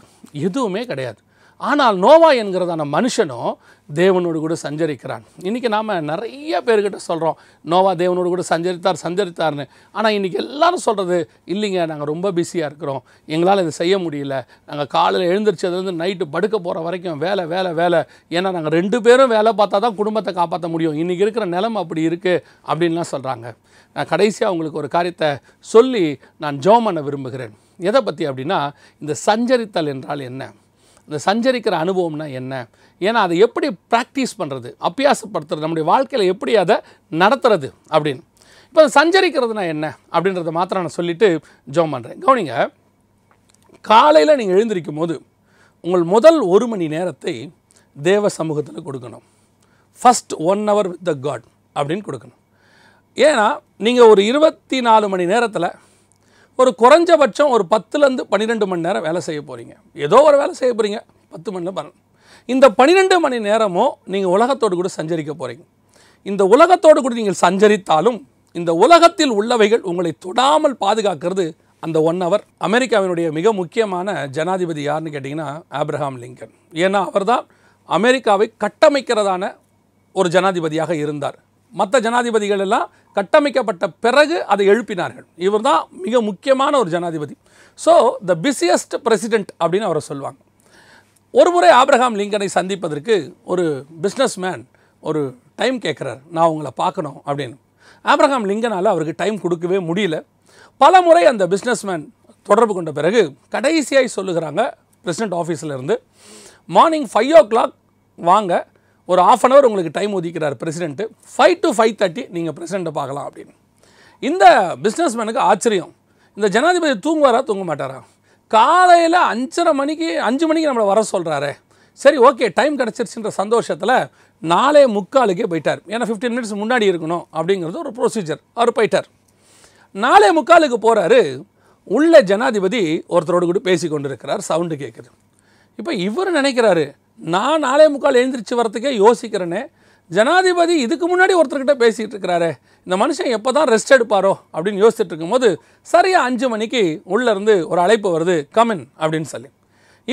எதுவுமே கிடையாது ஆனால் நோவா என்கிறதான மனுஷனும் தேவனோடு கூட சஞ்சரிக்கிறான் இன்றைக்கி நாம் நிறைய பேர்கிட்ட சொல்கிறோம் நோவா தேவனோடு கூட சஞ்சரித்தார் சஞ்சரித்தார்னு ஆனால் இன்றைக்கி எல்லாரும் சொல்கிறது இல்லைங்க நாங்கள் ரொம்ப பிஸியாக இருக்கிறோம் எங்களால் இதை செய்ய முடியல நாங்கள் காலையில் எழுந்திரிச்சதுலேருந்து நைட்டு படுக்க போகிற வரைக்கும் வேலை வேலை வேலை ஏன்னா நாங்கள் ரெண்டு பேரும் வேலை பார்த்தா தான் குடும்பத்தை காப்பாற்ற முடியும் இன்றைக்கி இருக்கிற நிலம் அப்படி இருக்குது அப்படின்லாம் சொல்கிறாங்க நான் கடைசியாக உங்களுக்கு ஒரு காரியத்தை சொல்லி நான் ஜோம் பண்ண விரும்புகிறேன் எதை பற்றி அப்படின்னா இந்த சஞ்சரித்தல் என்றால் என்ன இந்த சஞ்சரிக்கிற அனுபவம்னா என்ன ஏன்னா அதை எப்படி ப்ராக்டிஸ் பண்ணுறது அப்பியாசப்படுத்துறது நம்முடைய வாழ்க்கையில் எப்படி அதை நடத்துறது அப்படின்னு இப்போ சஞ்சரிக்கிறதுனா என்ன அப்படின்றத மாத்திரம் நான் சொல்லிவிட்டு ஜோம் பண்ணுறேன் கவனிங்க காலையில் நீங்கள் எழுந்திருக்கும் போது உங்கள் முதல் ஒரு மணி நேரத்தை தேவ சமூகத்தில் கொடுக்கணும் first one hour with the God அப்படின்னு கொடுக்கணும் ஏன்னா நீங்கள் ஒரு இருபத்தி நாலு மணி நேரத்தில் ஒரு குறைஞ்சபட்சம் ஒரு பத்துலேருந்து பன்னிரெண்டு மணி நேரம் வேலை செய்ய போகிறீங்க ஏதோ ஒரு வேலை செய்ய போகிறீங்க பத்து மணியில் பன்னெண்டு இந்த பன்னிரெண்டு மணி நேரமும் நீங்கள் உலகத்தோடு கூட சஞ்சரிக்க போகிறீங்க இந்த உலகத்தோடு கூட நீங்கள் சஞ்சரித்தாலும் இந்த உலகத்தில் உள்ளவைகள் உங்களை தொடாமல் பாதுகாக்கிறது அந்த ஒன் ஹவர் அமெரிக்காவினுடைய மிக முக்கியமான ஜனாதிபதி யாருன்னு கேட்டிங்கன்னா ஆப்ரஹாம் லிங்கன் ஏன்னா அவர் தான் அமெரிக்காவை கட்டமைக்கிறதான ஒரு ஜனாதிபதியாக இருந்தார் மற்ற ஜனாதிபதிகள் எல்லாம் கட்டமைக்கப்பட்ட பிறகு அதை எழுப்பினார்கள் இவர் தான் மிக முக்கியமான ஒரு ஜனாதிபதி ஸோ த பிஸியஸ்ட் பிரசிடெண்ட் அப்படின்னு அவரை சொல்லுவாங்க ஒரு முறை ஆப்ரஹாம் லிங்கனை சந்திப்பதற்கு ஒரு பிஸ்னஸ் ஒரு டைம் கேட்குறார் நான் உங்களை பார்க்கணும் அப்படின்னு ஆப்ரஹாம் லிங்கனால் அவருக்கு டைம் கொடுக்கவே முடியல பல முறை அந்த பிஸ்னஸ்மேன் தொடர்பு கொண்ட பிறகு கடைசியாக சொல்லுகிறாங்க பிரசிடெண்ட் ஆஃபீஸில் இருந்து மார்னிங் ஃபைவ் ஓ கிளாக் வாங்க ஒரு ஆஃப் அன் அவர் உங்களுக்கு டைம் ஒதுக்கிறார் president five to five thirty நீங்கள் பிரசிடெண்ட்டை பார்க்கலாம் அப்படின்னு இந்த பிஸ்னஸ் மேனுக்கு ஆச்சரியம் இந்த ஜனாதிபதி தூங்குவாரா தூங்க மாட்டாரா காலையில் அஞ்சரை மணிக்கு அஞ்சு மணிக்கு நம்மளை வர சொல்கிறாரு சரி ஓகே டைம் கிடச்சிருச்சுன்ற சந்தோஷத்தில் நாளே முக்காலுக்கே போயிட்டார் ஏன்னா ஃபிஃப்டீன் மினிட்ஸ் முன்னாடி இருக்கணும் அப்படிங்கிறது ஒரு ப்ரொசீஜர் அவர் போயிட்டார் நாலே முக்காலுக்கு போகிறாரு உள்ள ஜனாதிபதி ஒருத்தரோடு கூட பேசி கொண்டு இருக்கிறார் சவுண்டு கேட்குது இப்போ இவர் நினைக்கிறாரு நான் நாளே முக்கால் எழுந்திரிச்சு வரத்துக்கே யோசிக்கிறேனே ஜனாதிபதி இதுக்கு முன்னாடி ஒருத்தர்கிட்ட பேசிகிட்டு இருக்கிறாரு இந்த மனுஷன் எப்போ தான் ரெஸ்ட் எடுப்பாரோ அப்படின்னு யோசிச்சுட்டு இருக்கும்போது சரியாக அஞ்சு மணிக்கு உள்ளேருந்து ஒரு அழைப்பு வருது கமின் அப்படின்னு சொல்லி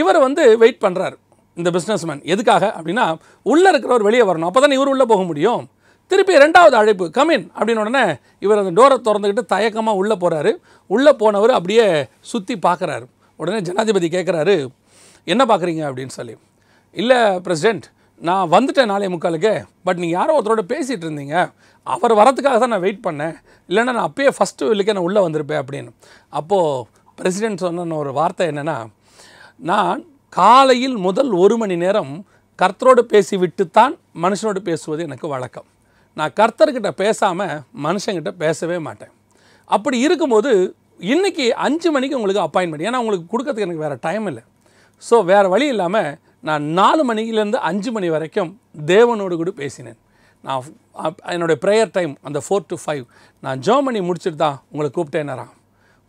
இவர் வந்து வெயிட் பண்ணுறாரு இந்த பிஸ்னஸ்மேன் எதுக்காக அப்படின்னா உள்ளே இருக்கிறவர் வெளியே வரணும் அப்போ தானே இவர் உள்ளே போக முடியும் திருப்பி ரெண்டாவது அழைப்பு கமின் அப்படின்னு உடனே இவர் அந்த டோரை திறந்துக்கிட்டு தயக்கமாக உள்ளே போகிறாரு உள்ளே போனவர் அப்படியே சுற்றி பார்க்குறாரு உடனே ஜனாதிபதி கேட்குறாரு என்ன பார்க்குறீங்க அப்படின்னு சொல்லி இல்லை பிரசிடெண்ட் நான் வந்துட்டேன் நாளே முக்காலுக்கு பட் நீங்கள் யாரோ ஒருத்தரோட பேசிகிட்டு இருந்தீங்க அவர் வரத்துக்காக தான் நான் வெயிட் பண்ணேன் இல்லைன்னா நான் அப்போயே ஃபஸ்ட்டு வில்லுக்கே நான் உள்ளே வந்திருப்பேன் அப்படின்னு அப்போது பிரசிடெண்ட் சொன்ன ஒரு வார்த்தை என்னென்னா நான் காலையில் முதல் ஒரு மணி நேரம் கர்த்தரோடு விட்டுத்தான் மனுஷனோடு பேசுவது எனக்கு வழக்கம் நான் கர்த்தர்கிட்ட பேசாமல் மனுஷங்கிட்ட பேசவே மாட்டேன் அப்படி இருக்கும்போது இன்றைக்கி அஞ்சு மணிக்கு உங்களுக்கு அப்பாயின்மெண்ட் ஏன்னா உங்களுக்கு கொடுக்கறதுக்கு எனக்கு வேறு டைம் இல்லை ஸோ வேறு வழி இல்லாமல் நான் நாலு மணிலேருந்து அஞ்சு மணி வரைக்கும் தேவனோடு கூட பேசினேன் நான் என்னுடைய ப்ரேயர் டைம் அந்த ஃபோர் டு ஃபைவ் நான் ஜெர்மனி முடிச்சுட்டு தான் உங்களை கூப்பிட்டேனரா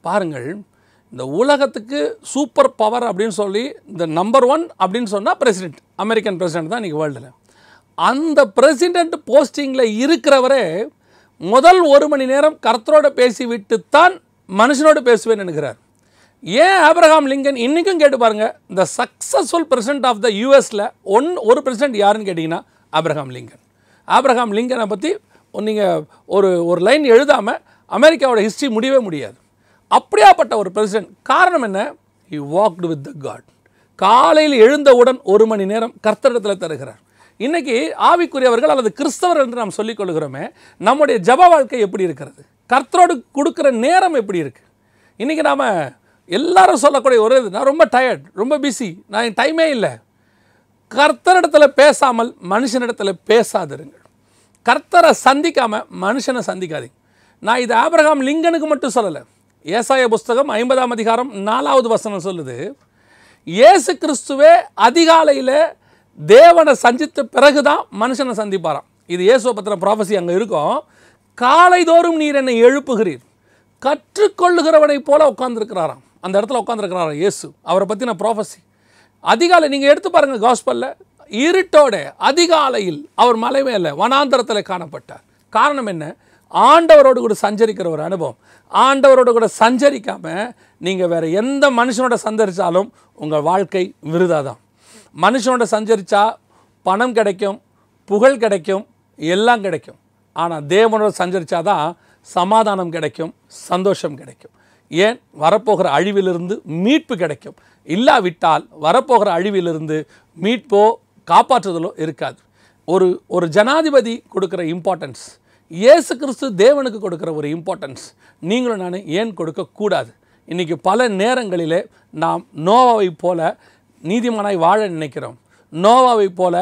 பாருங்கள் இந்த உலகத்துக்கு சூப்பர் பவர் அப்படின்னு சொல்லி இந்த நம்பர் ஒன் அப்படின்னு சொன்னால் பிரசிடெண்ட் அமெரிக்கன் பிரசிடெண்ட் தான் இன்றைக்கி வேர்ல்டில் அந்த பிரசிடெண்ட் போஸ்டிங்கில் இருக்கிறவரே முதல் ஒரு மணி நேரம் கருத்தரோடு பேசிவிட்டு தான் மனுஷனோடு பேசுவேன் என்கிறார் ஏன் ஆப்ரஹாம் லிங்கன் இன்றைக்கும் கேட்டு பாருங்கள் இந்த சக்ஸஸ்ஃபுல் பிரசிடென்ட் ஆஃப் த யூஎஸில் ஒன் ஒரு பிரசிடென்ட் யாருன்னு கேட்டிங்கன்னா ஆப்ரஹாம் லிங்கன் ஆப்ரஹாம் லிங்கனை பற்றி நீங்கள் ஒரு ஒரு லைன் எழுதாமல் அமெரிக்காவோட ஹிஸ்ட்ரி முடியவே முடியாது அப்படியாப்பட்ட ஒரு பிரசிடென்ட் காரணம் என்ன he walked with the God காலையில் எழுந்தவுடன் ஒரு மணி நேரம் கர்த்தரிடத்தில் தருகிறார் இன்றைக்கி ஆவிக்குரியவர்கள் அல்லது கிறிஸ்தவர் என்று நாம் சொல்லிக்கொள்கிறோமே நம்முடைய ஜப வாழ்க்கை எப்படி இருக்கிறது கர்த்தரோடு கொடுக்குற நேரம் எப்படி இருக்குது இன்றைக்கி நாம் எல்லாரும் சொல்லக்கூடிய ஒரு இது நான் ரொம்ப டயர்ட் ரொம்ப பிஸி நான் என் டைமே இல்லை கர்த்தரிடத்தில் பேசாமல் மனுஷனிடத்தில் பேசாதிருங்கள் கர்த்தரை சந்திக்காமல் மனுஷனை சந்திக்காதீங்க நான் இது ஆபிரகாம் லிங்கனுக்கு மட்டும் சொல்லலை ஏசாய புஸ்தகம் ஐம்பதாம் அதிகாரம் நாலாவது வசனம் சொல்லுது இயேசு கிறிஸ்துவே அதிகாலையில் தேவனை சந்தித்த பிறகு தான் மனுஷனை சந்திப்பாராம் இது இயேசு பத்திர ப்ராஃபஸி அங்கே இருக்கும் காலைதோறும் நீர் என்னை எழுப்புகிறீர் கற்றுக்கொள்ளுகிறவனை போல உட்கார்ந்துருக்கிறாராம் அந்த இடத்துல உட்காந்துருக்கிறார் இயேசு அவரை பற்றின ப்ராஃபஸி அதிகாலை நீங்கள் எடுத்து பாருங்கள் காஸ்பல்ல இருட்டோட அதிகாலையில் அவர் மலை மேலே வனாந்தரத்தில் காணப்பட்டார் காரணம் என்ன ஆண்டவரோடு கூட சஞ்சரிக்கிற ஒரு அனுபவம் ஆண்டவரோடு கூட சஞ்சரிக்காமல் நீங்கள் வேறு எந்த மனுஷனோட சஞ்சரித்தாலும் உங்கள் வாழ்க்கை விருதாக தான் மனுஷனோட சஞ்சரித்தா பணம் கிடைக்கும் புகழ் கிடைக்கும் எல்லாம் கிடைக்கும் ஆனால் தேவனோட சஞ்சரித்தா தான் சமாதானம் கிடைக்கும் சந்தோஷம் கிடைக்கும் ஏன் வரப்போகிற அழிவிலிருந்து மீட்பு கிடைக்கும் இல்லாவிட்டால் வரப்போகிற அழிவிலிருந்து மீட்போ காப்பாற்றுதலோ இருக்காது ஒரு ஒரு ஜனாதிபதி கொடுக்குற இம்பார்ட்டன்ஸ் இயேசு கிறிஸ்து தேவனுக்கு கொடுக்குற ஒரு இம்பார்ட்டன்ஸ் நீங்களும் நான் ஏன் கொடுக்கக்கூடாது இன்றைக்கி பல நேரங்களிலே நாம் நோவாவை போல நீதிமானாய் வாழ நினைக்கிறோம் நோவாவை போல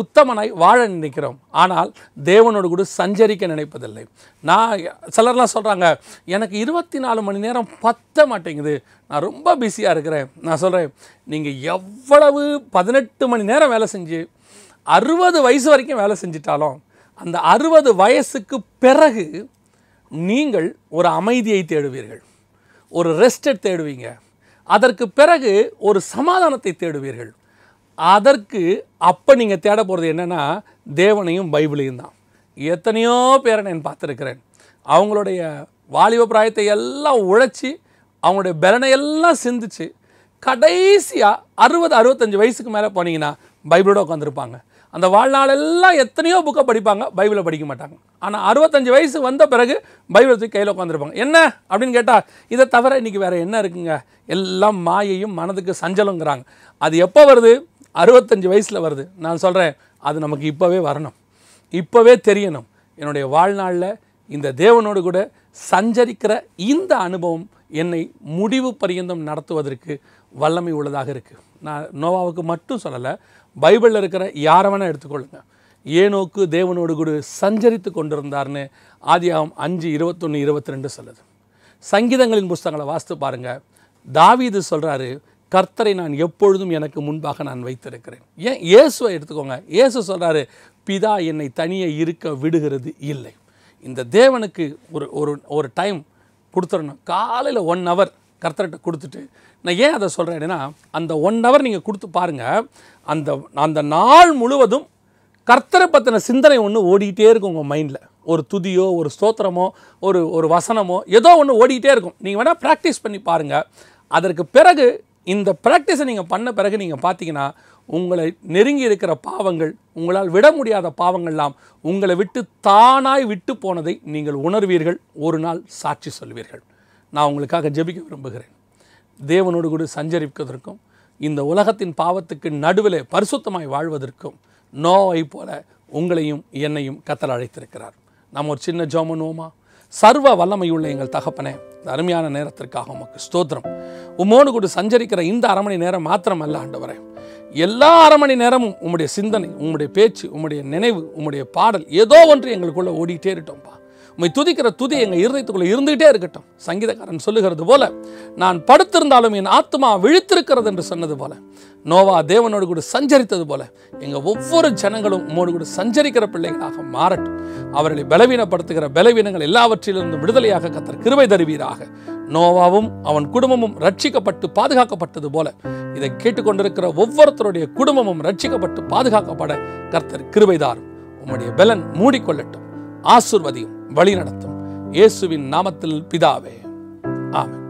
உத்தமனாய் வாழ நினைக்கிறோம் ஆனால் தேவனோடு கூட சஞ்சரிக்க நினைப்பதில்லை நான் சிலர்லாம் சொல்கிறாங்க எனக்கு இருபத்தி நாலு மணி நேரம் பத்த மாட்டேங்குது நான் ரொம்ப பிஸியாக இருக்கிறேன் நான் சொல்கிறேன் நீங்கள் எவ்வளவு பதினெட்டு மணி நேரம் வேலை செஞ்சு அறுபது வயசு வரைக்கும் வேலை செஞ்சிட்டாலும் அந்த அறுபது வயசுக்கு பிறகு நீங்கள் ஒரு அமைதியை தேடுவீர்கள் ஒரு ரெஸ்டை தேடுவீங்க அதற்கு பிறகு ஒரு சமாதானத்தை தேடுவீர்கள் அதற்கு அப்போ நீங்கள் தேட போகிறது என்னென்னா தேவனையும் பைபிளையும் தான் எத்தனையோ பேரை நான் பார்த்துருக்கிறேன் அவங்களுடைய வாலிப பிராயத்தை எல்லாம் உழைச்சி அவங்களுடைய பலனையெல்லாம் எல்லாம் சிந்திச்சு கடைசியாக அறுபது அறுபத்தஞ்சு வயசுக்கு மேலே போனீங்கன்னா பைபிளோட உட்காந்துருப்பாங்க அந்த வாழ்நாளெல்லாம் எத்தனையோ புக்கை படிப்பாங்க பைபிளை படிக்க மாட்டாங்க ஆனால் அறுபத்தஞ்சு வயசு வந்த பிறகு பைபிளை தூக்கி கையில் உட்காந்துருப்பாங்க என்ன அப்படின்னு கேட்டால் இதை தவிர இன்றைக்கி வேறு என்ன இருக்குங்க எல்லாம் மாயையும் மனதுக்கு சஞ்சலங்கிறாங்க அது எப்போ வருது அறுபத்தஞ்சு வயசில் வருது நான் சொல்கிறேன் அது நமக்கு இப்போவே வரணும் இப்போவே தெரியணும் என்னுடைய வாழ்நாளில் இந்த தேவனோடு கூட சஞ்சரிக்கிற இந்த அனுபவம் என்னை முடிவு பரியந்தம் நடத்துவதற்கு வல்லமை உள்ளதாக இருக்குது நான் நோவாவுக்கு மட்டும் சொல்லலை பைபிளில் இருக்கிற யாரை வேணால் எடுத்துக்கொள்ளுங்க ஏனோக்கு தேவனோடு கூட சஞ்சரித்து கொண்டிருந்தார்னு ஆதியாகம் அஞ்சு இருபத்தொன்று இருபத்தி ரெண்டு சொல்லுது சங்கீதங்களின் புஸ்தகங்களை வாசித்து பாருங்கள் தாவி இது சொல்கிறாரு கர்த்தரை நான் எப்பொழுதும் எனக்கு முன்பாக நான் வைத்திருக்கிறேன் ஏன் இயேசுவை எடுத்துக்கோங்க இயேசு சொல்கிறாரு பிதா என்னை தனியே இருக்க விடுகிறது இல்லை இந்த தேவனுக்கு ஒரு ஒரு ஒரு டைம் கொடுத்துடணும் காலையில் ஒன் ஹவர் கர்த்தர்கிட்ட கொடுத்துட்டு நான் ஏன் அதை சொல்கிறேன் ஏன்னா அந்த ஒன் ஹவர் நீங்கள் கொடுத்து பாருங்கள் அந்த அந்த நாள் முழுவதும் கர்த்தரை பற்றின சிந்தனை ஒன்று ஓடிக்கிட்டே இருக்கும் உங்கள் மைண்டில் ஒரு துதியோ ஒரு ஸ்தோத்திரமோ ஒரு ஒரு வசனமோ ஏதோ ஒன்று ஓடிக்கிட்டே இருக்கும் நீங்கள் வேணால் ப்ராக்டிஸ் பண்ணி பாருங்கள் அதற்கு பிறகு இந்த ப்ராக்டிஸை நீங்கள் பண்ண பிறகு நீங்கள் பார்த்தீங்கன்னா உங்களை நெருங்கி இருக்கிற பாவங்கள் உங்களால் விட முடியாத பாவங்கள்லாம் உங்களை விட்டு தானாய் விட்டு போனதை நீங்கள் உணர்வீர்கள் ஒரு நாள் சாட்சி சொல்வீர்கள் நான் உங்களுக்காக ஜெபிக்க விரும்புகிறேன் தேவனோடு கூட சஞ்சரிப்பதற்கும் இந்த உலகத்தின் பாவத்துக்கு நடுவில் பரிசுத்தமாய் வாழ்வதற்கும் நோவை போல உங்களையும் என்னையும் கத்தல் அழைத்திருக்கிறார் நாம் ஒரு சின்ன ஜோமனோமா சர்வ வல்லமையுள்ள எங்கள் தகப்பனே அருமையான நேரத்திற்காக உமக்கு ஸ்தோத்திரம் உமோடு கூட சஞ்சரிக்கிற இந்த அரை மணி நேரம் மாத்திரம் அல்ல ஆண்டவரே எல்லா அரை மணி நேரமும் உம்முடைய சிந்தனை உம்முடைய பேச்சு உம்முடைய நினைவு உம்முடைய பாடல் ஏதோ ஒன்று எங்களுக்குள்ளே ஓடிட்டே இருட்டோம்ப்பா உண்மை துதிக்கிற துதி எங்கள் இருதயத்துக்குள்ளே இருந்துகிட்டே இருக்கட்டும் சங்கீதக்காரன் சொல்லுகிறது போல நான் படுத்திருந்தாலும் என் ஆத்மா விழித்திருக்கிறது என்று சொன்னது போல நோவா தேவனோடு கூட சஞ்சரித்தது போல எங்கள் ஒவ்வொரு ஜனங்களும் உம்மோடு கூட சஞ்சரிக்கிற பிள்ளைகளாக மாறட்டும் அவர்களை பலவீனப்படுத்துகிற பலவீனங்கள் எல்லாவற்றிலிருந்து விடுதலையாக கத்தர் கிருவை தருவீராக நோவாவும் அவன் குடும்பமும் ரட்சிக்கப்பட்டு பாதுகாக்கப்பட்டது போல இதை கேட்டுக்கொண்டிருக்கிற ஒவ்வொருத்தருடைய குடும்பமும் ரட்சிக்கப்பட்டு பாதுகாக்கப்பட கர்த்தர் கிருபைதாரும் உம்முடைய பலன் மூடிக்கொள்ளட்டும் ஆசுர்வதியும் வழி நடத்தும் இயேசுவின் நாமத்தில் பிதாவே ஆமாம்